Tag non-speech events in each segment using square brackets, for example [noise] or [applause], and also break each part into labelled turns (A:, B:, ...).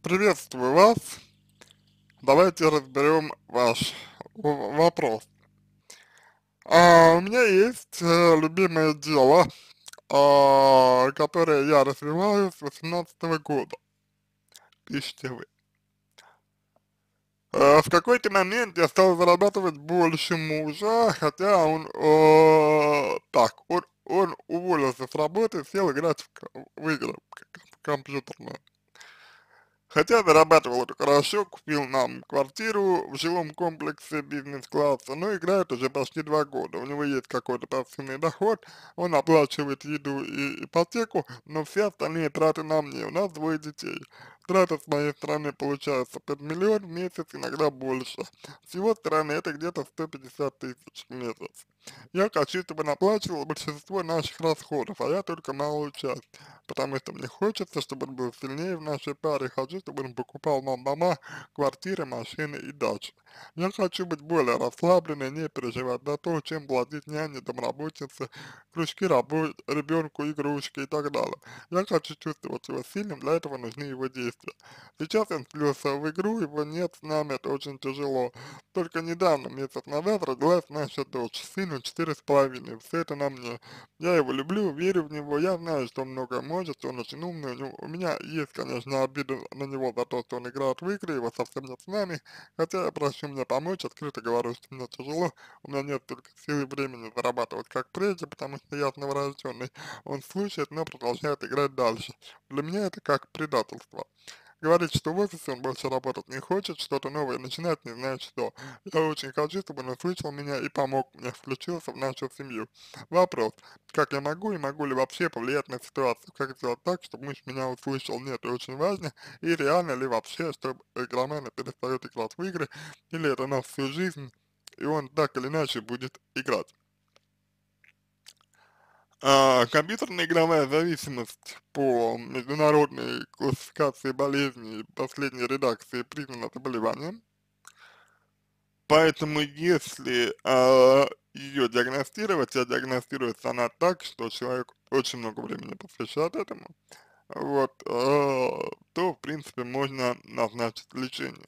A: Приветствую вас. Давайте разберем ваш вопрос. А, у меня есть э, любимое дело, э, которое я развиваю с 18 года. Пишите вы. Э, в какой-то момент я стал зарабатывать больше мужа, хотя он, э, так, он, он уволился с работы, сел играть в, в игры в компьютерную. Хотя зарабатывал это хорошо, купил нам квартиру в жилом комплексе бизнес-класса, но играет уже почти два года. У него есть какой-то пассивный доход, он оплачивает еду и ипотеку, но все остальные траты на мне, у нас двое детей. Трата с моей стороны получается под миллион в месяц, иногда больше. С его стороны это где-то 150 тысяч в месяц. Я хочу, чтобы он оплачивал большинство наших расходов, а я только малую часть, потому что мне хочется, чтобы он был сильнее в нашей паре, хочу, чтобы он покупал нам дома, квартиры, машины и дачи. Я хочу быть более расслабленной, не переживать за то, чем платить няне, домработнице, крючки рабо ребенку, игрушки и так далее. Я хочу чувствовать его сильным, для этого нужны его действия. Сейчас он влился в игру, его нет с нами, это очень тяжело. Только недавно, месяц назад, родилась наша дочь, сыну четыре с половиной, все это на мне. Я его люблю, верю в него, я знаю, что он много может, он очень умный, у, него, у меня есть, конечно, обида на него за то, что он играет в игры, его совсем нет с нами, хотя я прошу прошу мне помочь, открыто говорю, что мне тяжело, у меня нет только сил и времени зарабатывать как прежде, потому что я новорожденный. Он слушает, но продолжает играть дальше. Для меня это как предательство. Говорит, что в офисе он больше работать не хочет, что-то новое начинать, не знает что. Я очень хочу, чтобы он услышал меня и помог мне, включился в нашу семью. Вопрос, как я могу и могу ли вообще повлиять на ситуацию? Как сделать так, чтобы муж меня услышал? Нет, это очень важно. И реально ли вообще, чтобы игроманы перестают играть в игры, или это на всю жизнь, и он так или иначе будет играть? А, компьютерная игровая зависимость по международной классификации болезней последней редакции признана заболеванием. Поэтому если а, ее диагностировать, а диагностируется она так, что человек очень много времени посвящает этому, вот, э, то, в принципе, можно назначить лечение.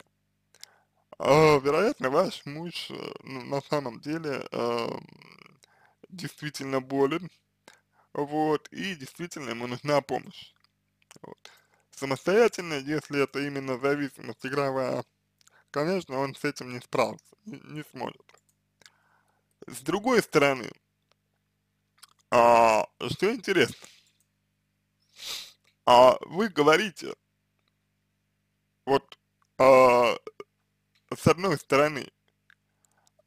A: Э, вероятно, ваш муж э, ну, на самом деле э, действительно болен, вот, и действительно ему нужна помощь. Вот. Самостоятельно, если это именно зависимость игровая, конечно, он с этим не справится, не, не сможет. С другой стороны, а, что интересно, а вы говорите, вот а, с одной стороны,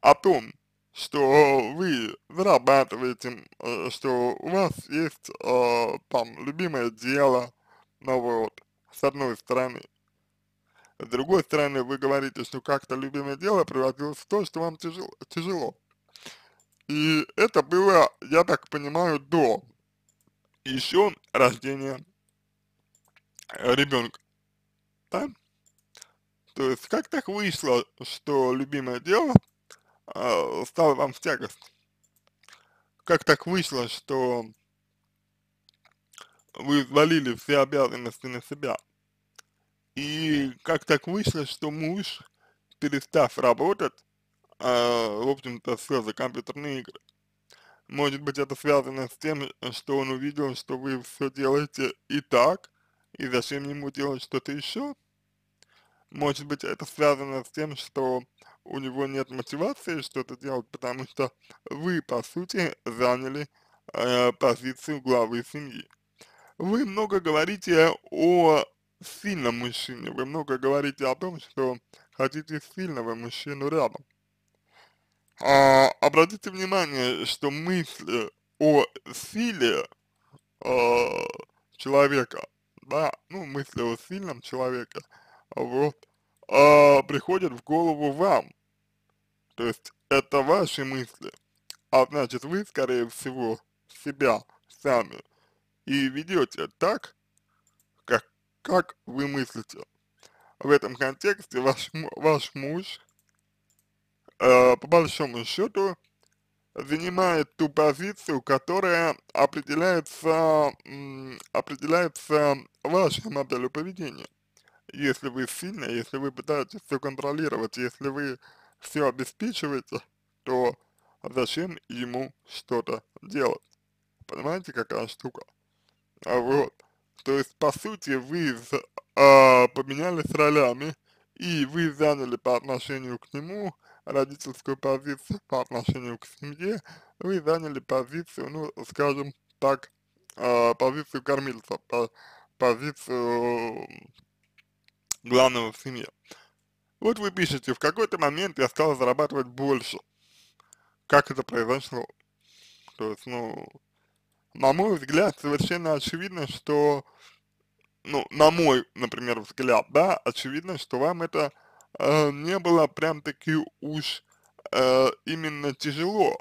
A: о том, что вы вырабатываете, э, что у вас есть э, там любимое дело, ну вот, с одной стороны. С другой стороны, вы говорите, что как-то любимое дело превратилось в то, что вам тяжело. тяжело. И это было, я так понимаю, до еще рождения э, ребенка. Да? То есть, как так вышло, что любимое дело э, стало вам в тягость? как так вышло, что вы взвалили все обязанности на себя? И как так вышло, что муж, перестав работать, э, в общем-то, все за компьютерные игры? Может быть, это связано с тем, что он увидел, что вы все делаете и так, и зачем ему делать что-то еще? Может быть, это связано с тем, что у него нет мотивации что-то делать, потому что вы, по сути, заняли э, позицию главы семьи. Вы много говорите о сильном мужчине, вы много говорите о том, что хотите сильного мужчину рядом. А, обратите внимание, что мысли о силе э, человека, да, ну, мысли о сильном человеке, вот, э, приходят в голову вам, то есть это ваши мысли, а значит вы, скорее всего, себя сами и ведете так, как, как вы мыслите. В этом контексте ваш, ваш муж, э, по большому счету, занимает ту позицию, которая определяется, определяется вашей моделью поведения. Если вы сильно, если вы пытаетесь все контролировать, если вы все обеспечиваете, то зачем ему что-то делать? Понимаете, какая штука? А вот. То есть, по сути, вы а, поменялись ролями, и вы заняли по отношению к нему родительскую позицию по отношению к семье, вы заняли позицию, ну, скажем так, э, позицию кормильца, по, позицию главного в семье. Вот вы пишете, в какой-то момент я стал зарабатывать больше. Как это произошло? То есть, ну, на мой взгляд, совершенно очевидно, что, ну, на мой, например, взгляд, да, очевидно, что вам это э, не было прям-таки уж э, именно тяжело.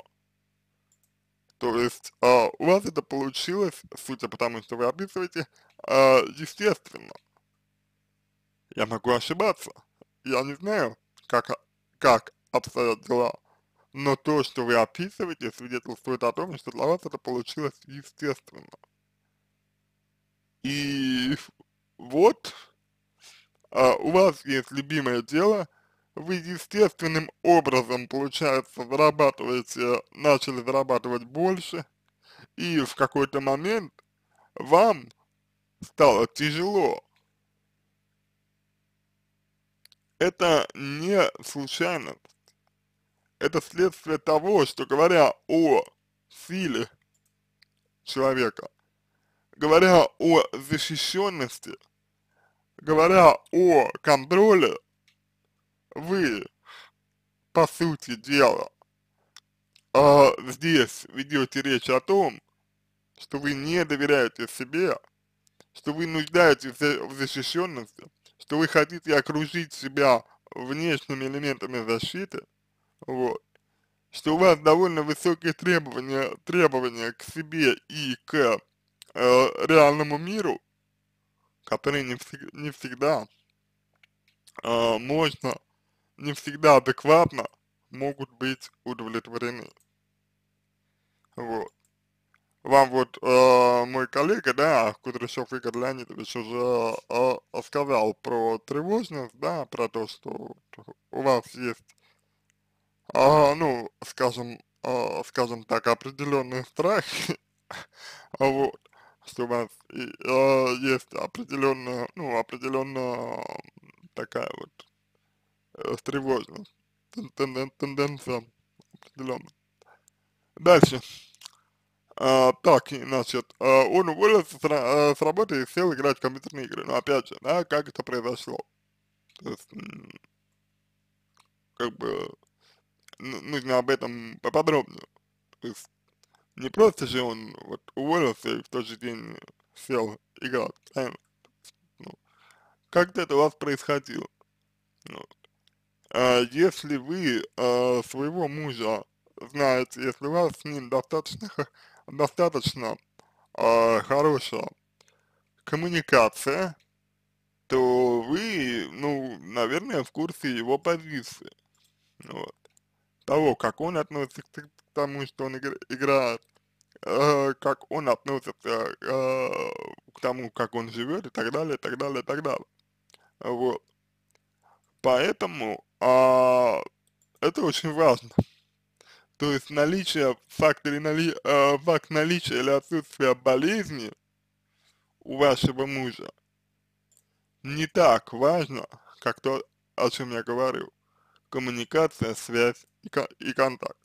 A: То есть, э, у вас это получилось, судя по тому, что вы описываете, э, естественно. Я могу ошибаться. Я не знаю, как, а, как обстоят дела, но то, что вы описываете, свидетельствует о том, что для вас это получилось естественно. И вот а, у вас есть любимое дело, вы естественным образом, получается, зарабатываете, начали зарабатывать больше, и в какой-то момент вам стало тяжело это не случайность. Это следствие того, что говоря о силе человека, говоря о защищенности, говоря о контроле, вы, по сути дела, э, здесь ведете речь о том, что вы не доверяете себе, что вы нуждаетесь в защищенности, что вы хотите окружить себя внешними элементами защиты, вот, что у вас довольно высокие требования, требования к себе и к э, реальному миру, которые не, всег, не всегда э, можно, не всегда адекватно могут быть удовлетворены. Вот вам вот э, мой коллега, да, Кудряшов Игорь Леонидович уже э, э, сказал про тревожность, да, про то, что у вас есть, э, ну, скажем, э, скажем так, определенные страхи, [laughs] а вот, что у вас и, э, есть определенная, ну, определенная такая вот э, тревожность, тенденция определенная. Дальше. А, так, значит, а, он уволился с, а, с работы и сел играть в компьютерные игры. Но опять же, да, как это произошло? То есть, как бы, ну, нужно об этом поподробнее. То есть, не просто же он вот уволился и в тот же день сел играть, Ну, как-то это у вас происходило. Ну, а, если вы а, своего мужа знаете, если у вас с ним достаточно [laughs] достаточно э, хорошая коммуникация, то вы, ну, наверное, в курсе его позиции, вот, того, как он относится к тому, что он играет, э, как он относится э, к тому, как он живет и так далее, и так далее, и так далее, вот. Поэтому э, это очень важно. То есть наличие, факт, или нали, э, факт наличия или отсутствия болезни у вашего мужа не так важно, как то, о чем я говорю, Коммуникация, связь и, и контакт.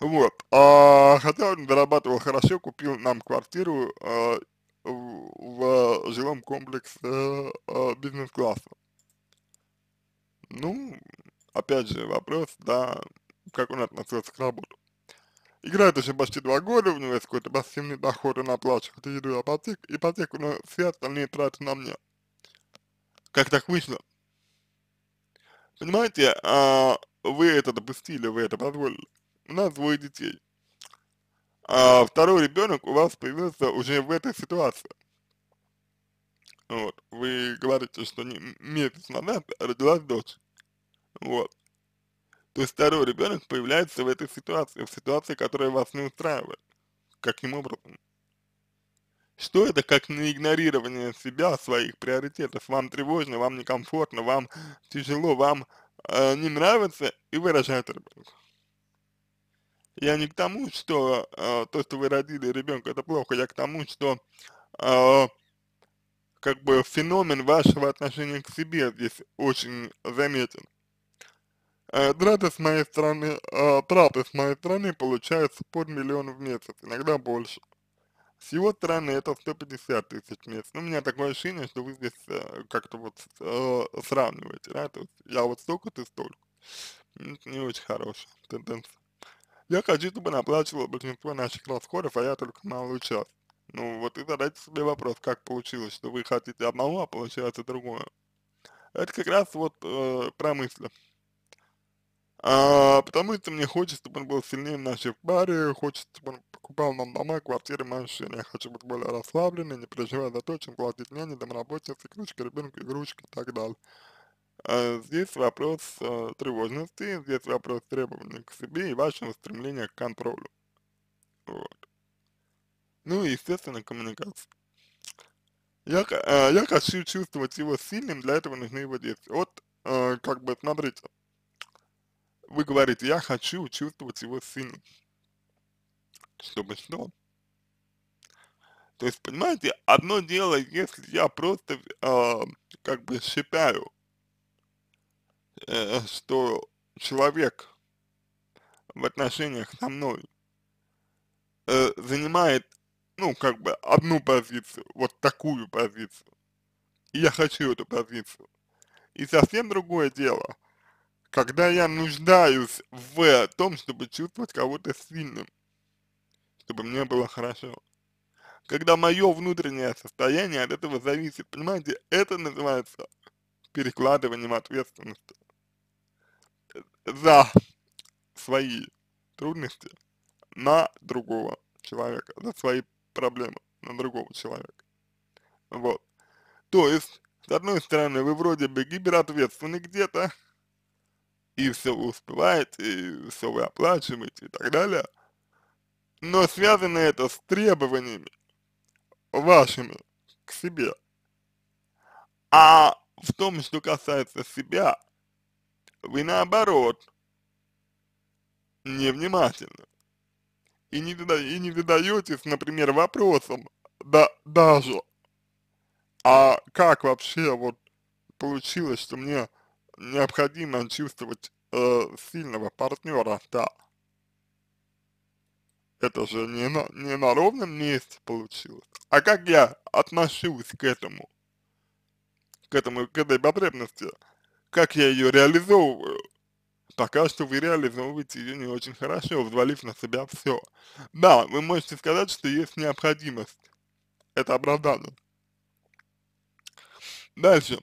A: Вот. А, хотя он зарабатывал хорошо, купил нам квартиру а, в, в жилом комплексе а, бизнес-класса. Ну, опять же, вопрос, да, как он относился к работе. Играет уже почти два года, у него есть какой-то пассивный доход, он оплачивает еду и ипотеку, ипотеку, но все остальные тратит на мне. Как так вышло? Понимаете, а, вы это допустили, вы это позволили. У нас двое детей. А второй ребенок у вас появился уже в этой ситуации. Вот. Вы говорите, что не, месяц назад родилась дочь. Вот. То есть второй ребенок появляется в этой ситуации, в ситуации, которая вас не устраивает. Каким образом? Что это как не игнорирование себя, своих приоритетов? Вам тревожно, вам некомфортно, вам тяжело, вам э, не нравится и выражает ребенка. Я не к тому, что э, то, что вы родили ребенка, это плохо, я к тому, что э, как бы феномен вашего отношения к себе здесь очень заметен. Траты э, с моей стороны, э, траты с моей стороны получаются под миллион в месяц, иногда больше. С его стороны это 150 тысяч в месяц. Но ну, у меня такое ощущение, что вы здесь э, как-то вот сравниваете, да, то есть я вот столько, ты столько. Ну, это не очень хорошая тенденция. Я хочу, чтобы она оплачивала большинство наших расходов, а я только малую часть. Ну, вот и задайте себе вопрос, как получилось, что вы хотите одного, а получается другое. Это как раз вот э, про мысли. А, потому что мне хочется, чтобы он был сильнее в нашей паре, хочется, чтобы он покупал нам дома, квартиры, машины. Я хочу быть более расслабленным, не переживать за то, чем платить мне, не домработница, крючка, ребенка, игрушка и так далее. А, здесь вопрос а, тревожности, здесь вопрос требований к себе и вашего стремления к контролю. Вот. Ну и, естественно, коммуникация. Я, э, я хочу чувствовать его сильным, для этого нужны его действия. Вот, э, как бы, смотрите, вы говорите, я хочу чувствовать его сына. Чтобы что? То есть, понимаете, одно дело, если я просто э, как бы считаю, э, что человек в отношениях со мной э, занимает, ну, как бы одну позицию, вот такую позицию, и я хочу эту позицию. И совсем другое дело, когда я нуждаюсь в том, чтобы чувствовать кого-то сильным, чтобы мне было хорошо. Когда мое внутреннее состояние от этого зависит, понимаете, это называется перекладыванием ответственности за свои трудности на другого человека, за свои проблемы на другого человека. Вот. То есть, с одной стороны, вы вроде бы гиперответственны где-то, и все вы успеваете, и все вы оплачиваете и так далее. Но связано это с требованиями вашими к себе. А в том, что касается себя, вы наоборот невнимательны. И не, и не задаетесь, например, вопросом, да, даже, а как вообще вот получилось, что мне необходимо чувствовать э, сильного партнера, да. Это же не на, не на ровном месте получилось. А как я отношусь к этому? К этому, к этой потребности? Как я ее реализовываю? Пока что вы реализовываете ее не очень хорошо, взвалив на себя все. Да, вы можете сказать, что есть необходимость. Это оправдано. Дальше.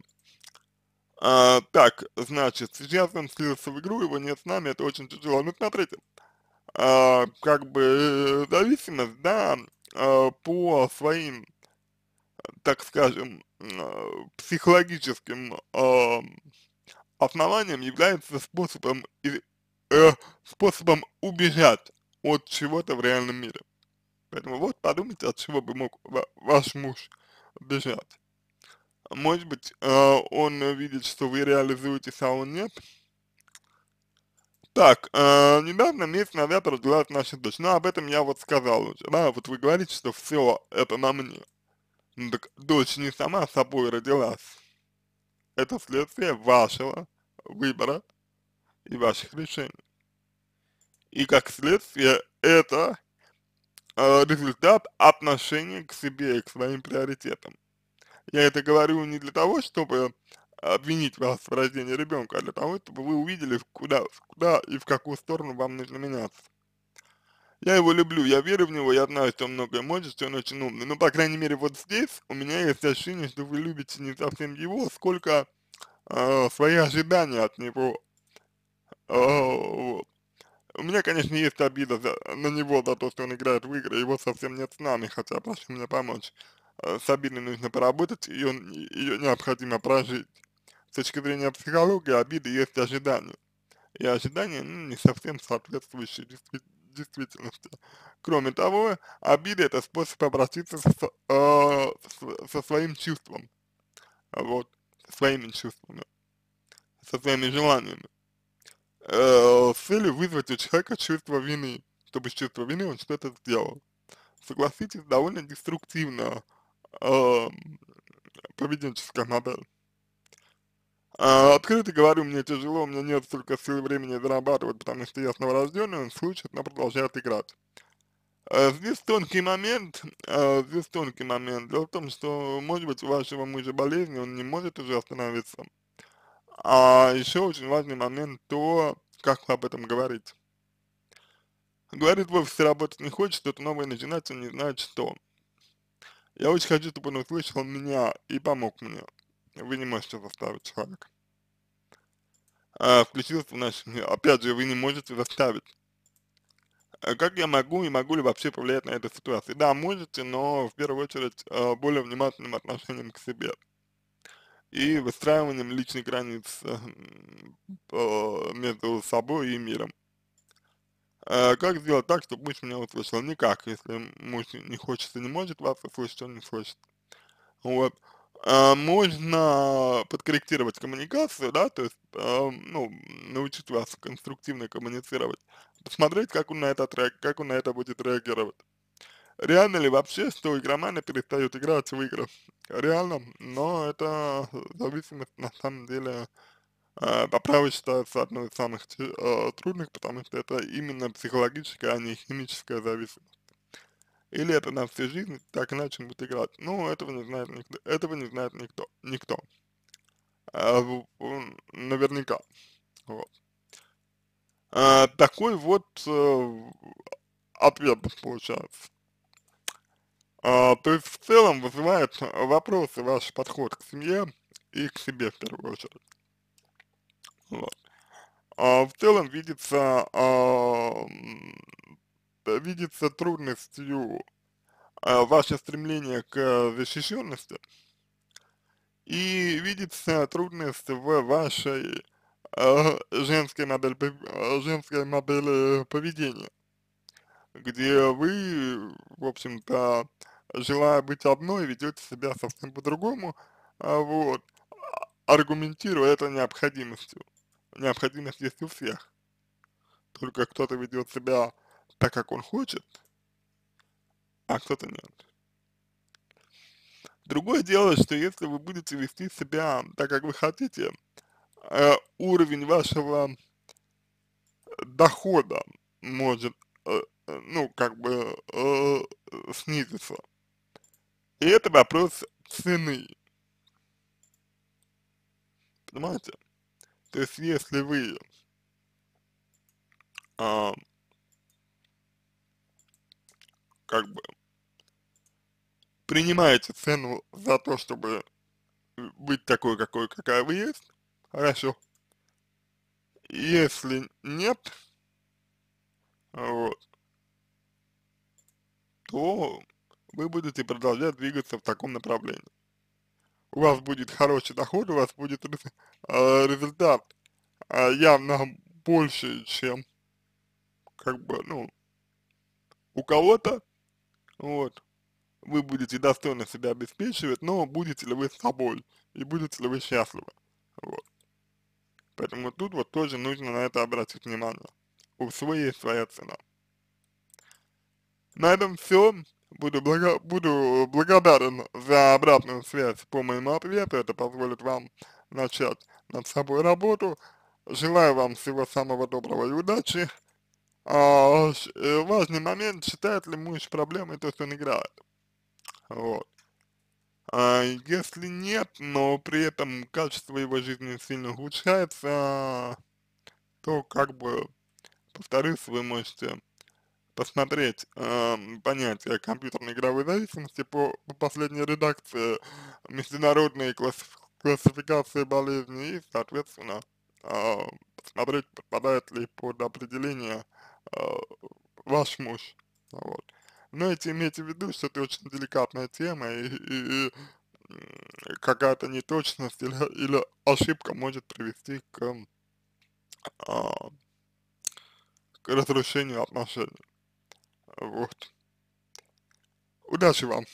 A: А, так, значит, сейчас он слился в игру, его нет с нами, это очень тяжело. Ну, смотрите, а, как бы э, зависимость, да, а, по своим, так скажем, а, психологическим а, основаниям является способом, э, способом убежать от чего-то в реальном мире. Поэтому вот подумайте, от чего бы мог ваш муж бежать. Может быть, а, он видит, что вы реализуетесь, а он нет. Так, э, недавно, месяц назад родилась наша дочь. Ну, об этом я вот сказал уже, да, вот вы говорите, что все это на мне. Ну, так дочь не сама собой родилась. Это следствие вашего выбора и ваших решений. И как следствие это э, результат отношения к себе и к своим приоритетам. Я это говорю не для того, чтобы обвинить вас в рождении ребенка, а для того, чтобы вы увидели, куда, куда и в какую сторону вам нужно меняться. Я его люблю, я верю в него, я знаю, что он многое может, что он очень умный. Но, ну, по крайней мере, вот здесь у меня есть ощущение, что вы любите не совсем его, сколько э, свои ожидания от него. Э, вот. У меня, конечно, есть обида за, на него за то, что он играет в игры, его совсем нет с нами, хотя прошу меня помочь. Э, с обидой нужно поработать, ее, ее необходимо прожить. С точки зрения психологии обиды есть ожидания. И ожидания ну, не совсем соответствующие действительности. Кроме того, обиды это способ обратиться со, э, со своим чувством. Вот, своими чувствами, со своими желаниями. Э, с целью вызвать у человека чувство вины, чтобы чувство вины он что-то сделал. Согласитесь, довольно деструктивно э, эм, поведенческая модель. А, э, открыто говорю, мне тяжело, у меня нет столько сил и времени зарабатывать, потому что я сноворожденный, он слушает, но продолжает играть. Э, здесь тонкий момент, э, здесь тонкий момент. Дело в том, что, может быть, у вашего мужа болезнь, он не может уже остановиться. А еще очень важный момент то, как вы об этом говорить. Говорит, в офисе работать не хочет, что-то новое начинать, он не знает что. Я очень хочу, чтобы он услышал меня и помог мне. Вы не можете заставить человека. А, включился наш... Опять же, вы не можете заставить. А как я могу и могу ли вообще повлиять на эту ситуацию? Да, можете, но в первую очередь а, более внимательным отношением к себе и выстраиванием личных границ э, между собой и миром. Э, как сделать так, чтобы муж меня услышал? Никак. Если муж не хочет и не может вас услышать, он не слышит. Вот. Э, можно подкорректировать коммуникацию, да, то есть, э, ну, научить вас конструктивно коммуницировать. Посмотреть, как он на это, как он на это будет реагировать. Реально ли вообще, что игроманы перестают играть в игры? Реально, но это зависимость на самом деле а, Поправы считаются одной из самых э, трудных, потому что это именно психологическая, а не химическая зависимость. Или это на всю жизнь так иначе будет играть. Ну, этого не знает никто. Этого не знает никто. Никто. А, наверняка. Вот. А, такой вот э, ответ получается. А, то есть в целом вызывает вопросы ваш подход к семье и к себе в первую очередь. Вот. Ну, а в целом видится, а, видится трудностью а, ваше стремление к защищенности и видится трудность в вашей а, женской, модель, а, женской модели поведения, где вы, в общем-то, желая быть одной, ведете себя совсем по-другому, а вот, аргументируя это необходимостью. Необходимость есть у всех. Только кто-то ведет себя так, как он хочет, а кто-то нет. Другое дело, что если вы будете вести себя так, как вы хотите, э, уровень вашего дохода может, э, э ну, как бы, э, снизиться. И это вопрос цены. Понимаете? То есть, если вы а, как бы принимаете цену за то, чтобы э, быть такой, какой, какая вы есть, хорошо. Если нет, вот, то вы будете продолжать двигаться в таком направлении у вас будет хороший доход, у вас будет э, результат э, явно больше, чем как бы, ну, у кого-то, вот, вы будете достойно себя обеспечивать, но будете ли вы с собой и будете ли вы счастливы, вот. Поэтому тут вот тоже нужно на это обратить внимание. У своей своя цена. На этом все. Буду, блага, буду благодарен за обратную связь по моему ответу, это позволит вам начать над собой работу. Желаю вам всего самого доброго и удачи. А, э, важный момент, считает ли муж проблемой то, что он играет. Вот. А, если нет, но при этом качество его жизни сильно ухудшается, то как бы, повторюсь, вы можете посмотреть, э, эм, понятие компьютерной игровой зависимости по, по последней редакции международной классиф классификации болезни и, соответственно, э, посмотреть, подпадает ли под определение э, ваш муж. Вот. Но эти, имейте в виду, что это очень деликатная тема и, и, и какая-то неточность или, или ошибка может привести к, э, к разрушению отношений. Вот. Удачи вам!